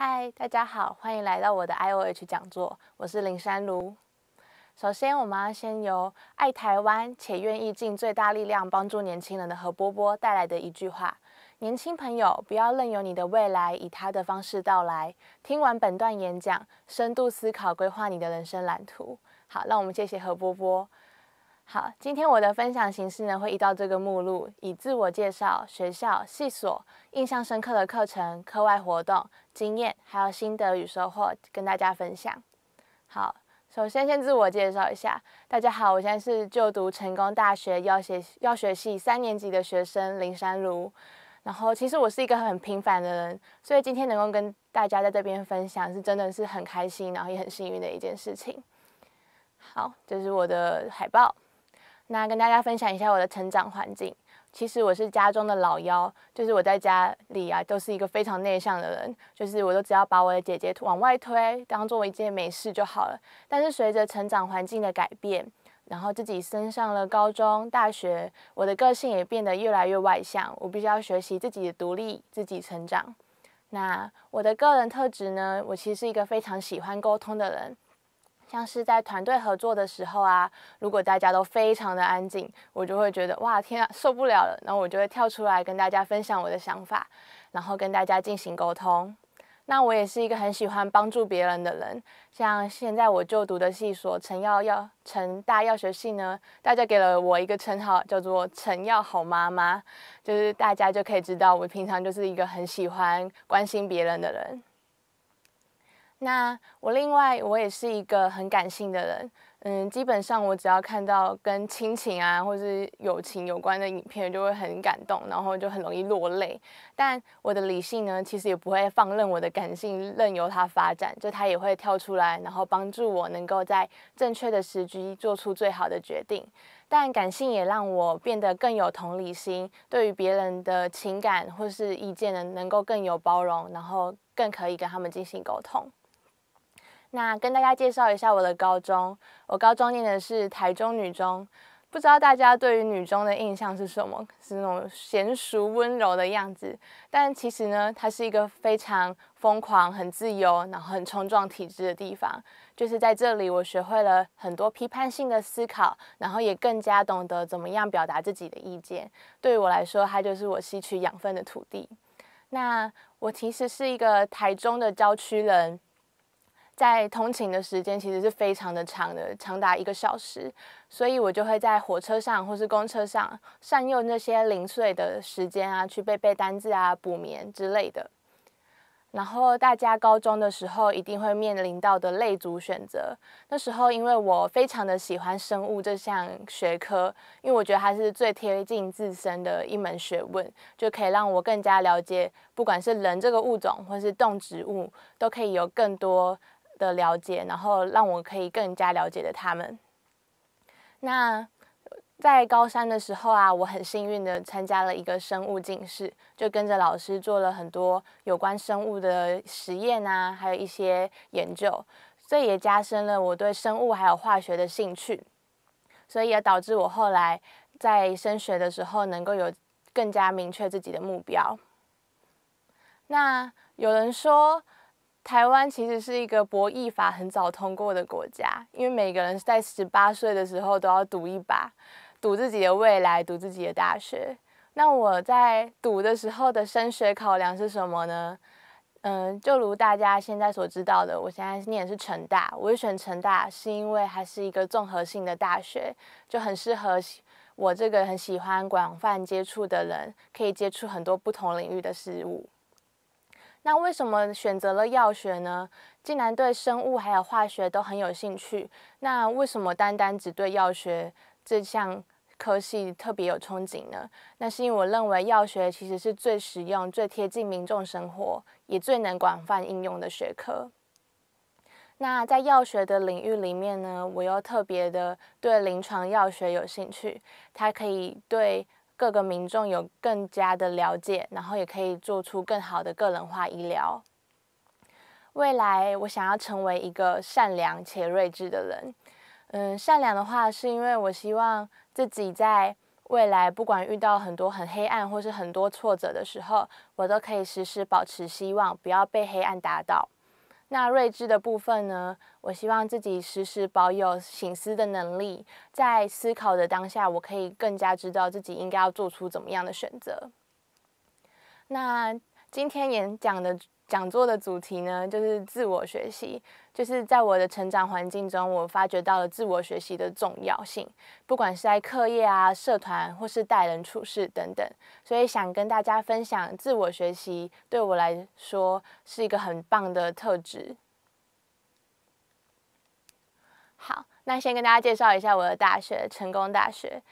嗨，大家好，欢迎来到我的 I O H 讲座，我是林珊如。首先，我们要先由爱台湾且愿意尽最大力量帮助年轻人的何波波带来的一句话：年轻朋友，不要任由你的未来以他的方式到来。听完本段演讲，深度思考规划你的人生蓝图。好，让我们谢谢何波波。好，今天我的分享形式呢会依照这个目录，以自我介绍、学校、系所、印象深刻的课程、课外活动、经验，还有心得与收获跟大家分享。好，首先先自我介绍一下，大家好，我现在是就读成功大学药学药学系三年级的学生林山如。然后，其实我是一个很平凡的人，所以今天能够跟大家在这边分享，是真的是很开心，然后也很幸运的一件事情。好，这是我的海报。那跟大家分享一下我的成长环境。其实我是家中的老幺，就是我在家里啊，都是一个非常内向的人，就是我都只要把我的姐姐往外推，当做一件美事就好了。但是随着成长环境的改变，然后自己升上了高中、大学，我的个性也变得越来越外向，我必须要学习自己的独立、自己成长。那我的个人特质呢？我其实是一个非常喜欢沟通的人。像是在团队合作的时候啊，如果大家都非常的安静，我就会觉得哇天啊受不了了，然后我就会跳出来跟大家分享我的想法，然后跟大家进行沟通。那我也是一个很喜欢帮助别人的人，像现在我就读的系所陈药药陈大药学系呢，大家给了我一个称号叫做陈药好妈妈，就是大家就可以知道我平常就是一个很喜欢关心别人的人。那我另外我也是一个很感性的人，嗯，基本上我只要看到跟亲情啊或是友情有关的影片，就会很感动，然后就很容易落泪。但我的理性呢，其实也不会放任我的感性任由它发展，就它也会跳出来，然后帮助我能够在正确的时机做出最好的决定。但感性也让我变得更有同理心，对于别人的情感或是意见呢，能够更有包容，然后更可以跟他们进行沟通。那跟大家介绍一下我的高中。我高中念的是台中女中，不知道大家对于女中的印象是什么？是那种娴熟温柔的样子？但其实呢，它是一个非常疯狂、很自由，然后很冲撞体制的地方。就是在这里，我学会了很多批判性的思考，然后也更加懂得怎么样表达自己的意见。对于我来说，它就是我吸取养分的土地。那我其实是一个台中的郊区人。在通勤的时间其实是非常的长的，长达一个小时，所以我就会在火车上或是公车上善用那些零碎的时间啊，去背背单字啊、补眠之类的。然后大家高中的时候一定会面临到的类组选择，那时候因为我非常的喜欢生物这项学科，因为我觉得它是最贴近自身的一门学问，就可以让我更加了解，不管是人这个物种，或是动植物，都可以有更多。的了解，然后让我可以更加了解的他们。那在高三的时候啊，我很幸运的参加了一个生物进士，就跟着老师做了很多有关生物的实验啊，还有一些研究，这也加深了我对生物还有化学的兴趣，所以也导致我后来在升学的时候能够有更加明确自己的目标。那有人说。台湾其实是一个博弈法很早通过的国家，因为每个人在十八岁的时候都要赌一把，赌自己的未来，赌自己的大学。那我在赌的时候的升学考量是什么呢？嗯，就如大家现在所知道的，我现在念的是成大，我选成大是因为它是一个综合性的大学，就很适合我这个很喜欢广泛接触的人，可以接触很多不同领域的事物。那为什么选择了药学呢？既然对生物还有化学都很有兴趣，那为什么单单只对药学这项科系特别有憧憬呢？那是因为我认为药学其实是最实用、最贴近民众生活，也最能广泛应用的学科。那在药学的领域里面呢，我又特别的对临床药学有兴趣，它可以对。各个民众有更加的了解，然后也可以做出更好的个人化医疗。未来我想要成为一个善良且睿智的人。嗯，善良的话，是因为我希望自己在未来不管遇到很多很黑暗或是很多挫折的时候，我都可以时时保持希望，不要被黑暗打倒。那睿智的部分呢？我希望自己时时保有醒思的能力，在思考的当下，我可以更加知道自己应该要做出怎么样的选择。那今天演讲的。讲座的主题呢，就是自我学习。就是在我的成长环境中，我发掘到了自我学习的重要性，不管是在课业啊、社团或是待人处事等等。所以想跟大家分享，自我学习对我来说是一个很棒的特质。好，那先跟大家介绍一下我的大学——成功大学。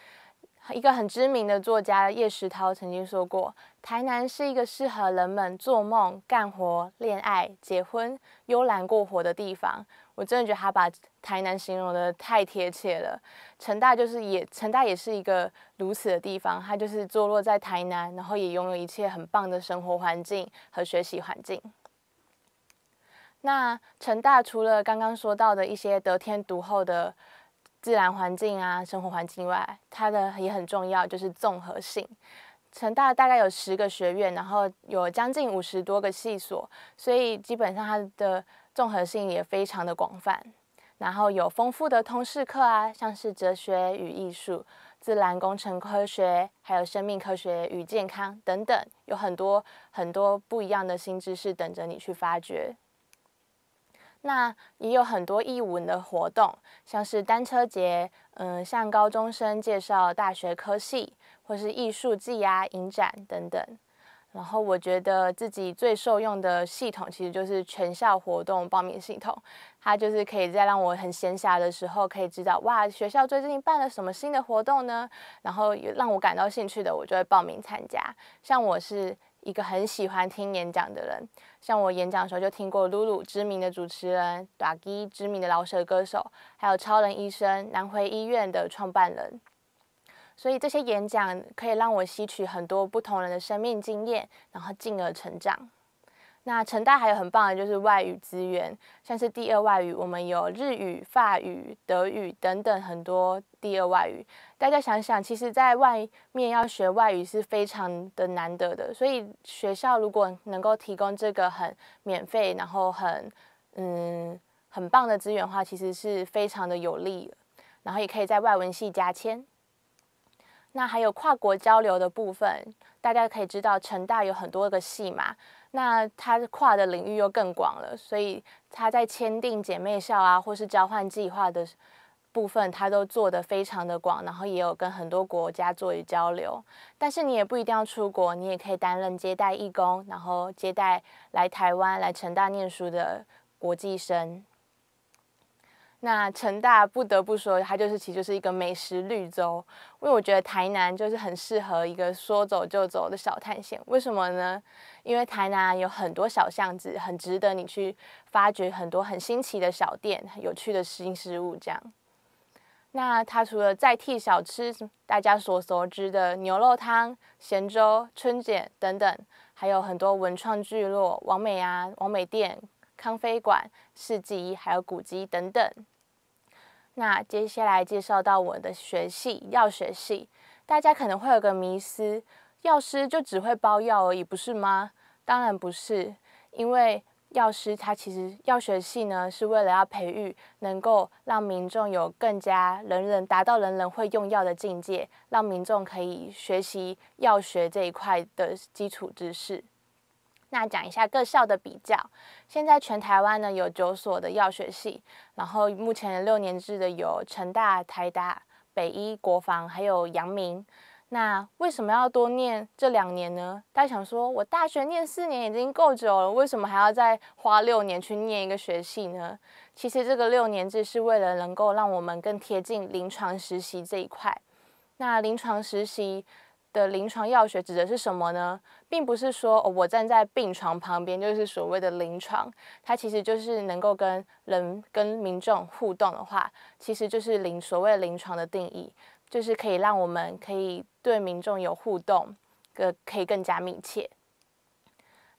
一个很知名的作家叶石涛曾经说过：“台南是一个适合人们做梦、干活、恋爱、结婚、悠然过活的地方。”我真的觉得他把台南形容的太贴切了。成大就是也，成大也是一个如此的地方，它就是坐落在台南，然后也拥有一切很棒的生活环境和学习环境。那成大除了刚刚说到的一些得天独厚的。自然环境啊，生活环境外，它的也很重要，就是综合性。成大大概有十个学院，然后有将近五十多个系所，所以基本上它的综合性也非常的广泛。然后有丰富的通识课啊，像是哲学与艺术、自然工程科学，还有生命科学与健康等等，有很多很多不一样的新知识等着你去发掘。那也有很多艺文的活动，像是单车节，嗯，向高中生介绍大学科系，或是艺术季啊、影展等等。然后我觉得自己最受用的系统其实就是全校活动报名系统，它就是可以在让我很闲暇的时候，可以知道哇，学校最近办了什么新的活动呢？然后让我感到兴趣的，我就会报名参加。像我是一个很喜欢听演讲的人。像我演讲的时候，就听过露露知名的主持人打 a g 知名的饶舌歌手，还有超人医生南汇医院的创办人。所以这些演讲可以让我吸取很多不同人的生命经验，然后进而成长。那成大还有很棒的就是外语资源，像是第二外语，我们有日语、法语、德语等等很多第二外语。大家想想，其实在外面要学外语是非常的难得的，所以学校如果能够提供这个很免费，然后很嗯很棒的资源的话，其实是非常的有利。然后也可以在外文系加签。那还有跨国交流的部分，大家可以知道成大有很多个系嘛。那他跨的领域又更广了，所以他在签订姐妹校啊，或是交换计划的部分，他都做得非常的广，然后也有跟很多国家做一交流。但是你也不一定要出国，你也可以担任接待义工，然后接待来台湾来成大念书的国际生。那成大不得不说，它就是其实就是一个美食绿洲，因为我觉得台南就是很适合一个说走就走的小探险。为什么呢？因为台南有很多小巷子，很值得你去发掘很多很新奇的小店、有趣的新事物。这样，那它除了在替小吃，大家所熟知的牛肉汤、咸粥、春卷等等，还有很多文创聚落，王美啊、王美店。康菲馆、市集还有古迹等等。那接下来介绍到我的学系药学系，大家可能会有个迷思：药师就只会包药而已，不是吗？当然不是，因为药师他其实药学系呢是为了要培育能够让民众有更加人人达到人人会用药的境界，让民众可以学习药学这一块的基础知识。那讲一下各校的比较。现在全台湾呢有九所的药学系，然后目前六年制的有成大、台大、北医、国防，还有阳明。那为什么要多念这两年呢？大家想说，我大学念四年已经够久了，为什么还要再花六年去念一个学系呢？其实这个六年制是为了能够让我们更贴近临床实习这一块。那临床实习。的临床药学指的是什么呢？并不是说我站在病床旁边就是所谓的临床，它其实就是能够跟人、跟民众互动的话，其实就是临所谓临床的定义，就是可以让我们可以对民众有互动，个可以更加密切。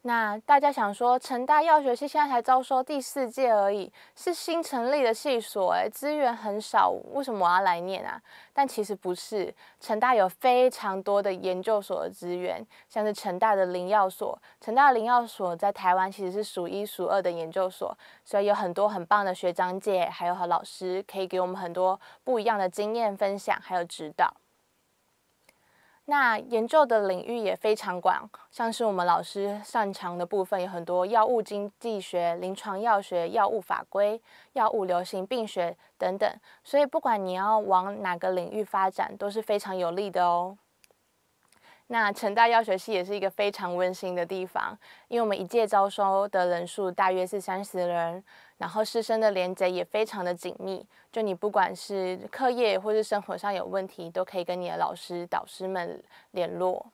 那大家想说，成大药学系现在才招收第四届而已，是新成立的系所，哎，资源很少，为什么我要来念啊？但其实不是，成大有非常多的研究所的资源，像是成大的灵药所，成大灵药所在台湾其实是数一数二的研究所，所以有很多很棒的学长姐，还有和老师可以给我们很多不一样的经验分享，还有指导。那研究的领域也非常广，像是我们老师擅长的部分有很多药物经济学、临床药学、药物法规、药物流行病学等等，所以不管你要往哪个领域发展都是非常有利的哦。那成大药学系也是一个非常温馨的地方，因为我们一届招收的人数大约是三十人。然后师生的连接也非常的紧密，就你不管是课业或是生活上有问题，都可以跟你的老师、导师们联络。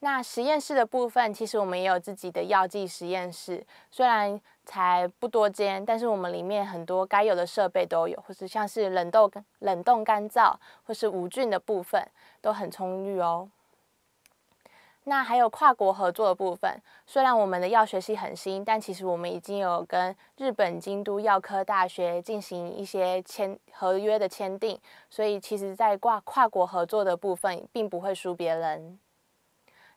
那实验室的部分，其实我们也有自己的药剂实验室，虽然才不多间，但是我们里面很多该有的设备都有，或是像是冷冻、冷冻干燥或是无菌的部分，都很充裕哦。那还有跨国合作的部分，虽然我们的药学系很新，但其实我们已经有跟日本京都药科大学进行一些签合约的签订，所以其实，在挂跨国合作的部分，并不会输别人。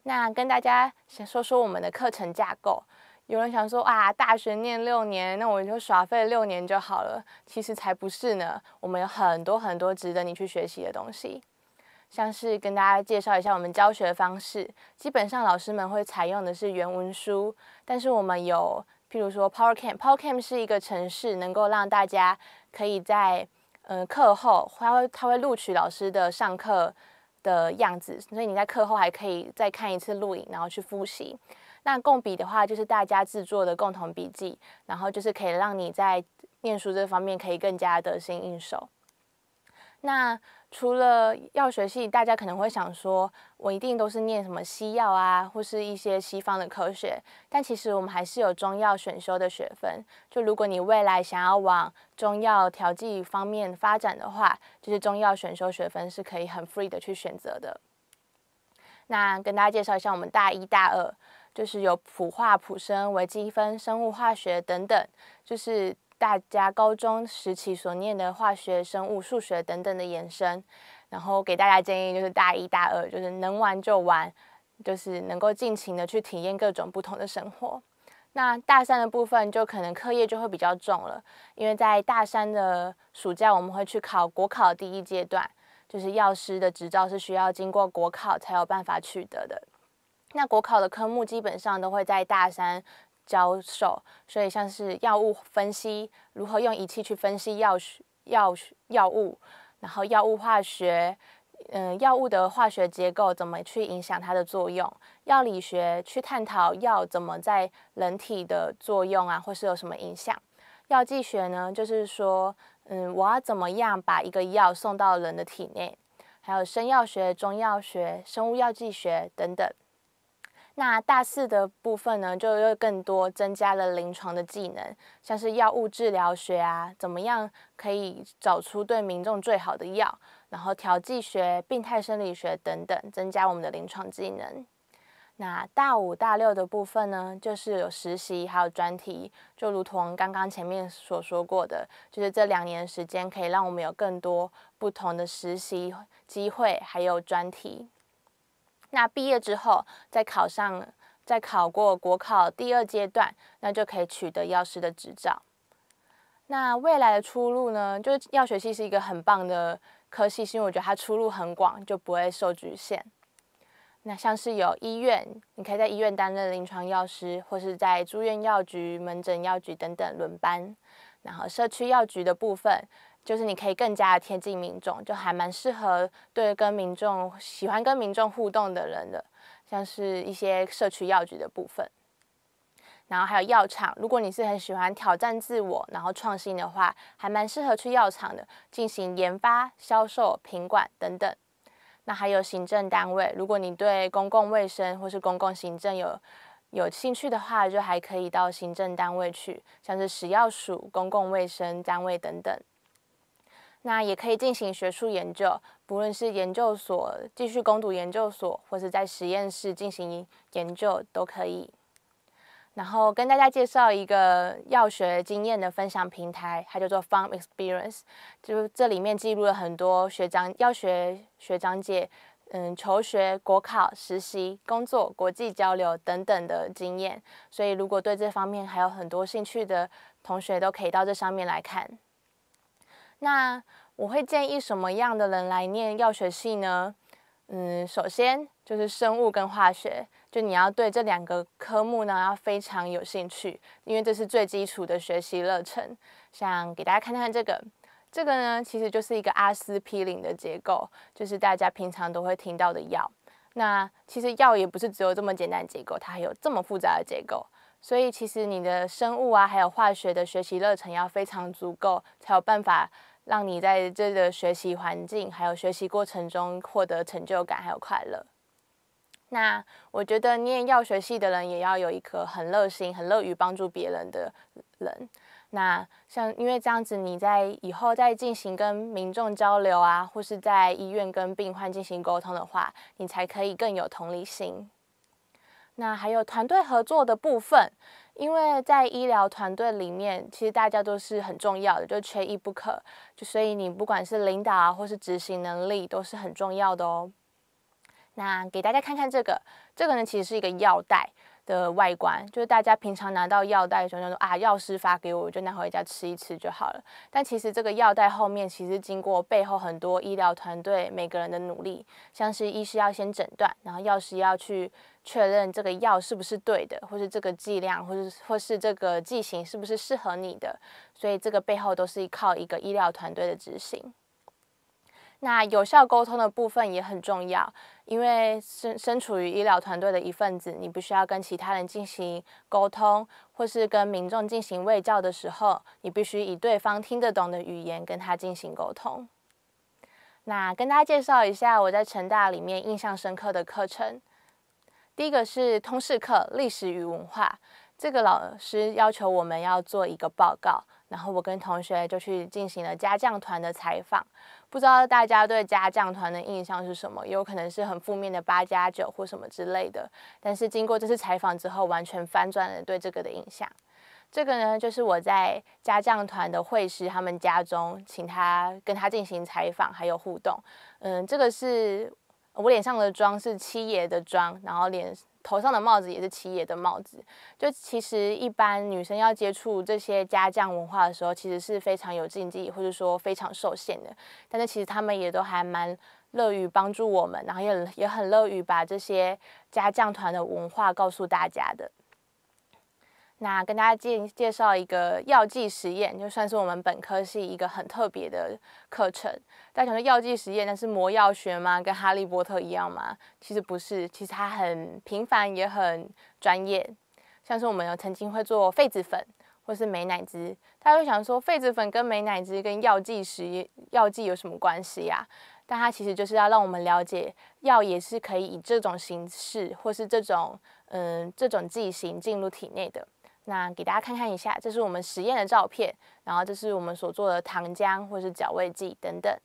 那跟大家先说说我们的课程架构，有人想说啊，大学念六年，那我就耍废六年就好了，其实才不是呢，我们有很多很多值得你去学习的东西。像是跟大家介绍一下我们教学方式，基本上老师们会采用的是原文书，但是我们有譬如说 PowerCam，PowerCam 是一个程式，能够让大家可以在嗯课后，他会他会录取老师的上课的样子，所以你在课后还可以再看一次录影，然后去复习。那共笔的话，就是大家制作的共同笔记，然后就是可以让你在念书这方面可以更加得心应手。那。除了药学系，大家可能会想说，我一定都是念什么西药啊，或是一些西方的科学。但其实我们还是有中药选修的学分。就如果你未来想要往中药调剂方面发展的话，就是中药选修学分是可以很 free 的去选择的。那跟大家介绍一下，我们大一、大二就是有普化、普生、微积分、生物化学等等，就是。大家高中时期所念的化学生物数学等等的延伸，然后给大家建议就是大一、大二就是能玩就玩，就是能够尽情的去体验各种不同的生活。那大三的部分就可能课业就会比较重了，因为在大三的暑假我们会去考国考第一阶段，就是药师的执照是需要经过国考才有办法取得的。那国考的科目基本上都会在大三。教授，所以像是药物分析，如何用仪器去分析药学、药药物，然后药物化学，嗯，药物的化学结构怎么去影响它的作用，药理学去探讨药怎么在人体的作用啊，或是有什么影响。药剂学呢，就是说，嗯，我要怎么样把一个药送到人的体内，还有生药学、中药学、生物药剂学等等。那大四的部分呢，就又更多增加了临床的技能，像是药物治疗学啊，怎么样可以找出对民众最好的药，然后调剂学、病态生理学等等，增加我们的临床技能。那大五、大六的部分呢，就是有实习还有专题，就如同刚刚前面所说过的，就是这两年时间可以让我们有更多不同的实习机会，还有专题。那毕业之后，再考上，再考过国考第二阶段，那就可以取得药师的执照。那未来的出路呢？就是药学系是一个很棒的科系，是因为我觉得它出路很广，就不会受局限。那像是有医院，你可以在医院担任临床药师，或是在住院药局、门诊药局等等轮班，然后社区药局的部分。就是你可以更加的贴近民众，就还蛮适合对跟民众喜欢跟民众互动的人的，像是一些社区药局的部分，然后还有药厂，如果你是很喜欢挑战自我，然后创新的话，还蛮适合去药厂的进行研发、销售、品管等等。那还有行政单位，如果你对公共卫生或是公共行政有有兴趣的话，就还可以到行政单位去，像是食药署、公共卫生单位等等。那也可以进行学术研究，不论是研究所继续攻读研究所，或是在实验室进行研究都可以。然后跟大家介绍一个药学经验的分享平台，它叫做 Pharm Experience，就是这里面记录了很多学长药学学长姐，嗯，求学、国考、实习、工作、国际交流等等的经验。所以如果对这方面还有很多兴趣的同学，都可以到这上面来看。那我会建议什么样的人来念药学系呢？嗯，首先就是生物跟化学，就你要对这两个科目呢要非常有兴趣，因为这是最基础的学习热忱。想给大家看看这个，这个呢其实就是一个阿司匹林的结构，就是大家平常都会听到的药。那其实药也不是只有这么简单结构，它还有这么复杂的结构。所以其实你的生物啊，还有化学的学习热忱要非常足够，才有办法。让你在这个学习环境还有学习过程中获得成就感还有快乐。那我觉得念药学系的人也要有一颗很热心、很乐于帮助别人的人。那像因为这样子，你在以后再进行跟民众交流啊，或是在医院跟病患进行沟通的话，你才可以更有同理心。那还有团队合作的部分。因为在医疗团队里面，其实大家都是很重要的，就缺一不可。就所以你不管是领导啊，或是执行能力，都是很重要的哦。那给大家看看这个，这个呢其实是一个药袋的外观，就是大家平常拿到药袋的时候，那种啊药师发给我，我就拿回家吃一吃就好了。但其实这个药袋后面，其实经过背后很多医疗团队每个人的努力，像是医师要先诊断，然后药师要去。确认这个药是不是对的，或是这个剂量，或是或是这个剂型是不是适合你的，所以这个背后都是靠一个医疗团队的执行。那有效沟通的部分也很重要，因为身身处于医疗团队的一份子，你必须要跟其他人进行沟通，或是跟民众进行卫教的时候，你必须以对方听得懂的语言跟他进行沟通。那跟大家介绍一下我在成大里面印象深刻的课程。第一个是通识课历史与文化，这个老师要求我们要做一个报告，然后我跟同学就去进行了家将团的采访。不知道大家对家将团的印象是什么，有可能是很负面的八加九或什么之类的。但是经过这次采访之后，完全翻转了对这个的印象。这个呢，就是我在家将团的会师他们家中，请他跟他进行采访还有互动。嗯，这个是。我脸上的妆是七爷的妆，然后脸头上的帽子也是七爷的帽子。就其实一般女生要接触这些家将文化的时候，其实是非常有禁忌，或者说非常受限的。但是其实他们也都还蛮乐于帮助我们，然后也也很乐于把这些家将团的文化告诉大家的。那跟大家介介绍一个药剂实验，就算是我们本科是一个很特别的课程。大家想说药剂实验那是魔药学吗？跟哈利波特一样吗？其实不是，其实它很平凡也很专业。像是我们有曾经会做痱子粉或是美奶滋，大家会想说痱子粉跟美奶滋跟药剂实验药剂有什么关系呀？但它其实就是要让我们了解，药也是可以以这种形式或是这种嗯这种剂型进入体内的。那给大家看看一下，这是我们实验的照片，然后这是我们所做的糖浆或是矫味剂等等。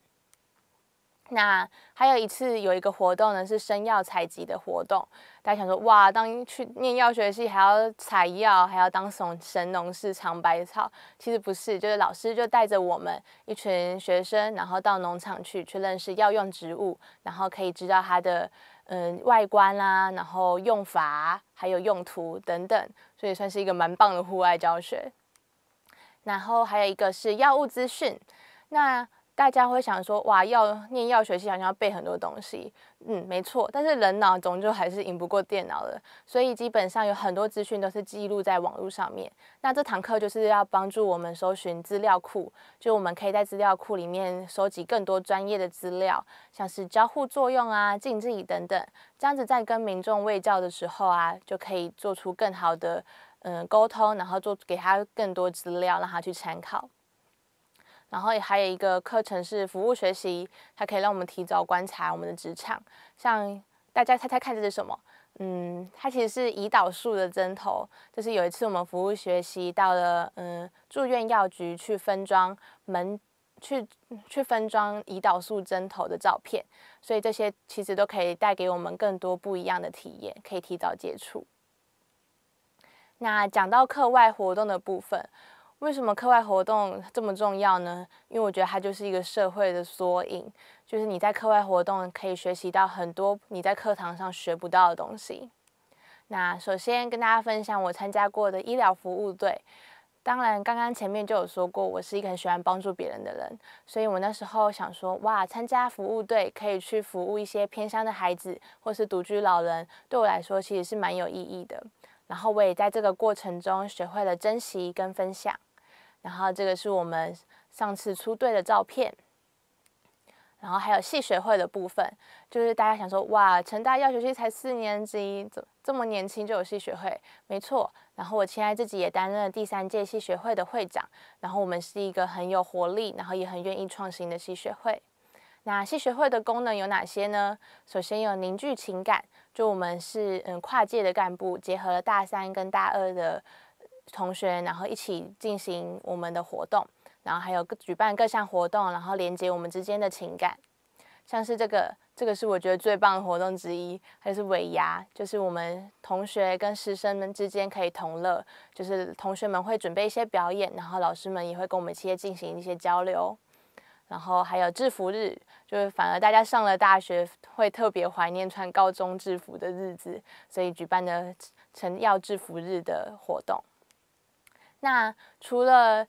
那还有一次有一个活动呢，是生药采集的活动。大家想说，哇，当去念药学系还要采药，还要当神农氏尝百草？其实不是，就是老师就带着我们一群学生，然后到农场去去认识药用植物，然后可以知道它的。嗯，外观啦，然后用法，还有用途等等，所以算是一个蛮棒的户外教学。然后还有一个是药物资讯，那。大家会想说，哇，要念药学系好像要背很多东西，嗯，没错，但是人脑终究还是赢不过电脑的，所以基本上有很多资讯都是记录在网络上面。那这堂课就是要帮助我们搜寻资料库，就我们可以在资料库里面收集更多专业的资料，像是交互作用啊、禁忌等等，这样子在跟民众卫教的时候啊，就可以做出更好的嗯沟通，然后做给他更多资料让他去参考。然后也还有一个课程是服务学习，它可以让我们提早观察我们的职场。像大家猜猜看这是什么？嗯，它其实是胰岛素的针头。就是有一次我们服务学习到了嗯住院药局去分装门去去分装胰岛素针头的照片，所以这些其实都可以带给我们更多不一样的体验，可以提早接触。那讲到课外活动的部分。为什么课外活动这么重要呢？因为我觉得它就是一个社会的缩影，就是你在课外活动可以学习到很多你在课堂上学不到的东西。那首先跟大家分享我参加过的医疗服务队。当然，刚刚前面就有说过，我是一个很喜欢帮助别人的人，所以我那时候想说，哇，参加服务队可以去服务一些偏乡的孩子或是独居老人，对我来说其实是蛮有意义的。然后我也在这个过程中学会了珍惜跟分享。然后这个是我们上次出队的照片，然后还有系学会的部分，就是大家想说，哇，成大药学系才四年级，怎这么年轻就有系学会？没错，然后我亲爱自己也担任了第三届系学会的会长，然后我们是一个很有活力，然后也很愿意创新的系学会。那系学会的功能有哪些呢？首先有凝聚情感，就我们是嗯跨界的干部，结合了大三跟大二的。同学，然后一起进行我们的活动，然后还有各举办各项活动，然后连接我们之间的情感。像是这个，这个是我觉得最棒的活动之一，还是尾牙，就是我们同学跟师生们之间可以同乐，就是同学们会准备一些表演，然后老师们也会跟我们一些进行一些交流。然后还有制服日，就是反而大家上了大学会特别怀念穿高中制服的日子，所以举办的成要制服日的活动。那除了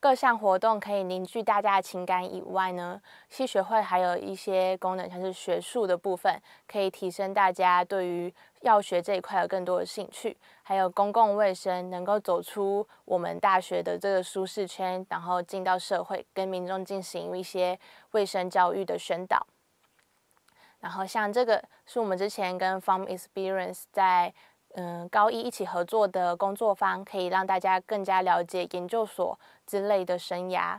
各项活动可以凝聚大家的情感以外呢，西学会还有一些功能，像是学术的部分，可以提升大家对于药学这一块有更多的兴趣，还有公共卫生能够走出我们大学的这个舒适圈，然后进到社会，跟民众进行一些卫生教育的宣导。然后像这个是我们之前跟 Farm Experience 在。嗯，高一一起合作的工作坊可以让大家更加了解研究所之类的生涯。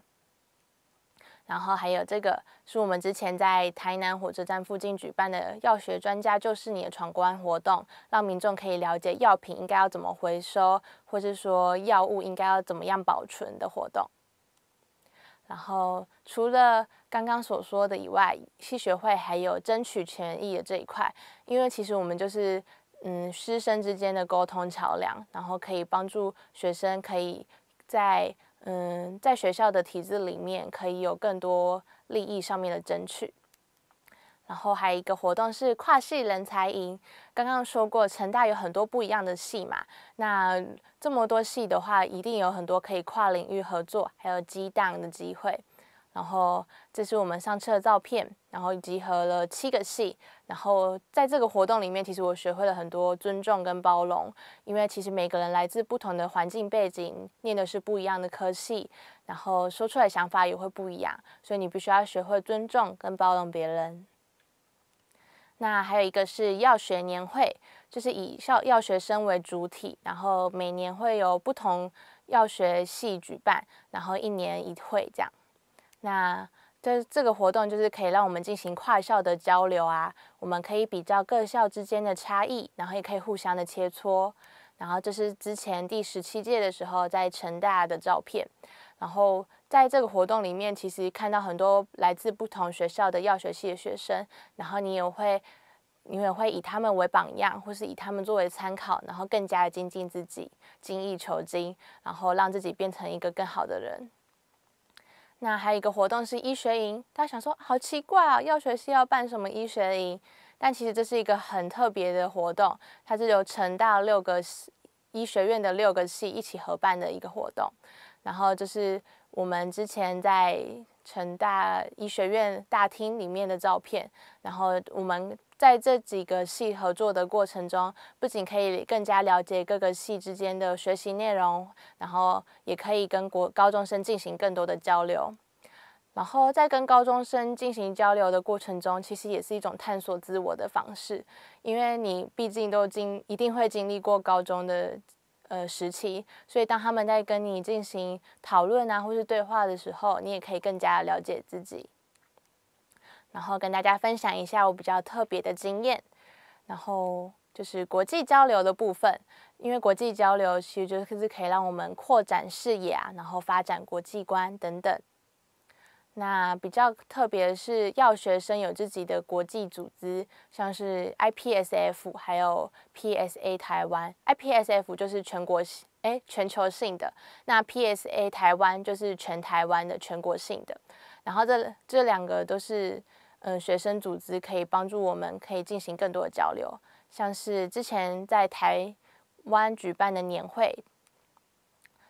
然后还有这个是我们之前在台南火车站附近举办的“药学专家就是你”的闯关活动，让民众可以了解药品应该要怎么回收，或是说药物应该要怎么样保存的活动。然后除了刚刚所说的以外，医学会还有争取权益的这一块，因为其实我们就是。嗯，师生之间的沟通桥梁，然后可以帮助学生可以在嗯在学校的体制里面，可以有更多利益上面的争取。然后还有一个活动是跨系人才营，刚刚说过成大有很多不一样的系嘛，那这么多系的话，一定有很多可以跨领域合作还有激荡的机会。然后这是我们上次的照片，然后集合了七个系。然后在这个活动里面，其实我学会了很多尊重跟包容，因为其实每个人来自不同的环境背景，念的是不一样的科系，然后说出来想法也会不一样，所以你必须要学会尊重跟包容别人。那还有一个是药学年会，就是以校药学生为主体，然后每年会有不同药学系举办，然后一年一会这样。那这这个活动就是可以让我们进行跨校的交流啊，我们可以比较各校之间的差异，然后也可以互相的切磋。然后这是之前第十七届的时候在成大的照片。然后在这个活动里面，其实看到很多来自不同学校的药学系的学生，然后你也会，你也会以他们为榜样，或是以他们作为参考，然后更加的精进自己，精益求精，然后让自己变成一个更好的人。那还有一个活动是医学营，大家想说好奇怪啊，药学系要办什么医学营？但其实这是一个很特别的活动，它是由成大六个医学院的六个系一起合办的一个活动。然后就是我们之前在成大医学院大厅里面的照片，然后我们。在这几个系合作的过程中，不仅可以更加了解各个系之间的学习内容，然后也可以跟国高中生进行更多的交流。然后在跟高中生进行交流的过程中，其实也是一种探索自我的方式，因为你毕竟都经一定会经历过高中的呃时期，所以当他们在跟你进行讨论啊，或是对话的时候，你也可以更加了解自己。然后跟大家分享一下我比较特别的经验，然后就是国际交流的部分，因为国际交流其实就是可以让我们扩展视野啊，然后发展国际观等等。那比较特别的是，要学生有自己的国际组织，像是 IPSF 还有 PSA 台湾。IPSF 就是全国性哎全球性的，那 PSA 台湾就是全台湾的全国性的，然后这这两个都是。嗯，学生组织可以帮助我们可以进行更多的交流，像是之前在台湾举办的年会，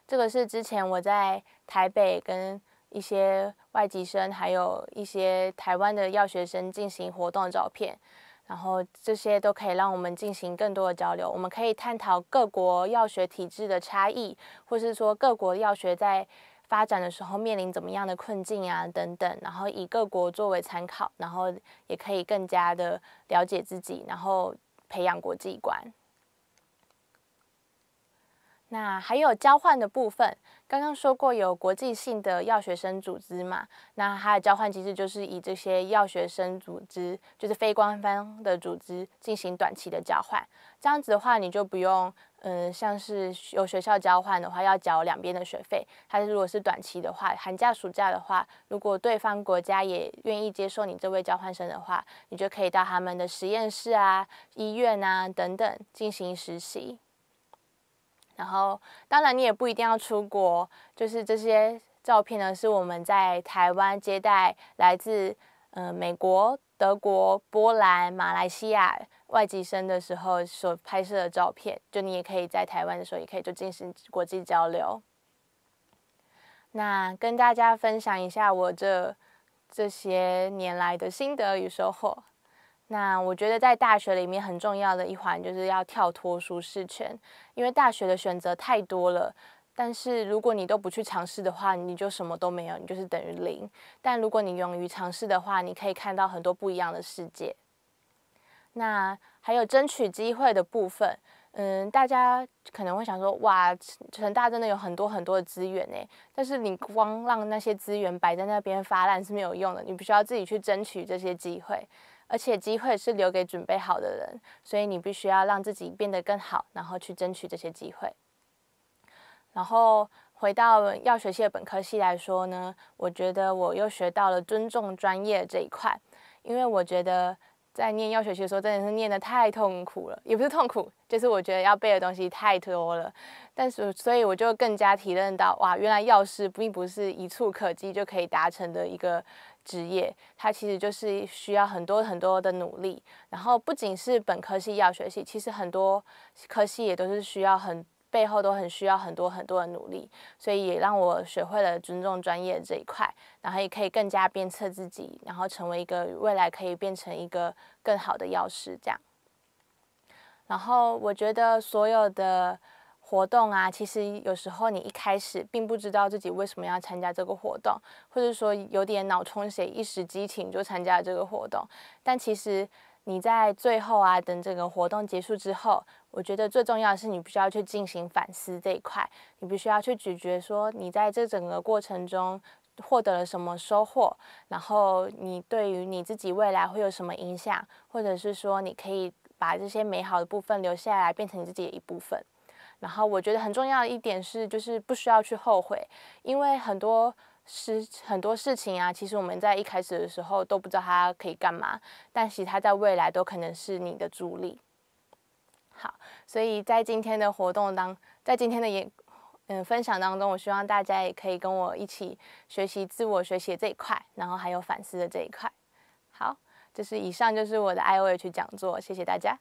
这个是之前我在台北跟一些外籍生还有一些台湾的药学生进行活动的照片，然后这些都可以让我们进行更多的交流，我们可以探讨各国药学体制的差异，或是说各国药学在。发展的时候面临怎么样的困境啊等等，然后以各国作为参考，然后也可以更加的了解自己，然后培养国际观。那还有交换的部分，刚刚说过有国际性的药学生组织嘛，那它的交换机制就是以这些药学生组织，就是非官方的组织进行短期的交换。这样子的话，你就不用。嗯，像是有学校交换的话，要缴两边的学费。它如果是短期的话，寒假、暑假的话，如果对方国家也愿意接受你这位交换生的话，你就可以到他们的实验室啊、医院啊等等进行实习。然后，当然你也不一定要出国。就是这些照片呢，是我们在台湾接待来自嗯美国、德国、波兰、马来西亚。外籍生的时候所拍摄的照片，就你也可以在台湾的时候也可以就进行国际交流。那跟大家分享一下我这这些年来的心得与收获。那我觉得在大学里面很重要的一环就是要跳脱舒适圈，因为大学的选择太多了。但是如果你都不去尝试的话，你就什么都没有，你就是等于零。但如果你勇于尝试的话，你可以看到很多不一样的世界。那还有争取机会的部分，嗯，大家可能会想说，哇，成大真的有很多很多的资源呢，但是你光让那些资源摆在那边发烂是没有用的，你必须要自己去争取这些机会，而且机会是留给准备好的人，所以你必须要让自己变得更好，然后去争取这些机会。然后回到要学系本科系来说呢，我觉得我又学到了尊重专业这一块，因为我觉得。在念药学系的时候，真的是念得太痛苦了，也不是痛苦，就是我觉得要背的东西太多了。但是，所以我就更加体认到，哇，原来药师并不是一触可及就可以达成的一个职业，它其实就是需要很多很多的努力。然后，不仅是本科系药学系，其实很多科系也都是需要很。背后都很需要很多很多的努力，所以也让我学会了尊重专业这一块，然后也可以更加鞭策自己，然后成为一个未来可以变成一个更好的药师这样。然后我觉得所有的活动啊，其实有时候你一开始并不知道自己为什么要参加这个活动，或者说有点脑充血、一时激情就参加了这个活动，但其实。你在最后啊，等整个活动结束之后，我觉得最重要的是你必须要去进行反思这一块，你必须要去咀嚼说你在这整个过程中获得了什么收获，然后你对于你自己未来会有什么影响，或者是说你可以把这些美好的部分留下来，变成你自己的一部分。然后我觉得很重要的一点是，就是不需要去后悔，因为很多。是很多事情啊，其实我们在一开始的时候都不知道它可以干嘛，但其实它在未来都可能是你的助力。好，所以在今天的活动当，在今天的演嗯分享当中，我希望大家也可以跟我一起学习自我学习这一块，然后还有反思的这一块。好，就是以上就是我的 I O H 讲座，谢谢大家。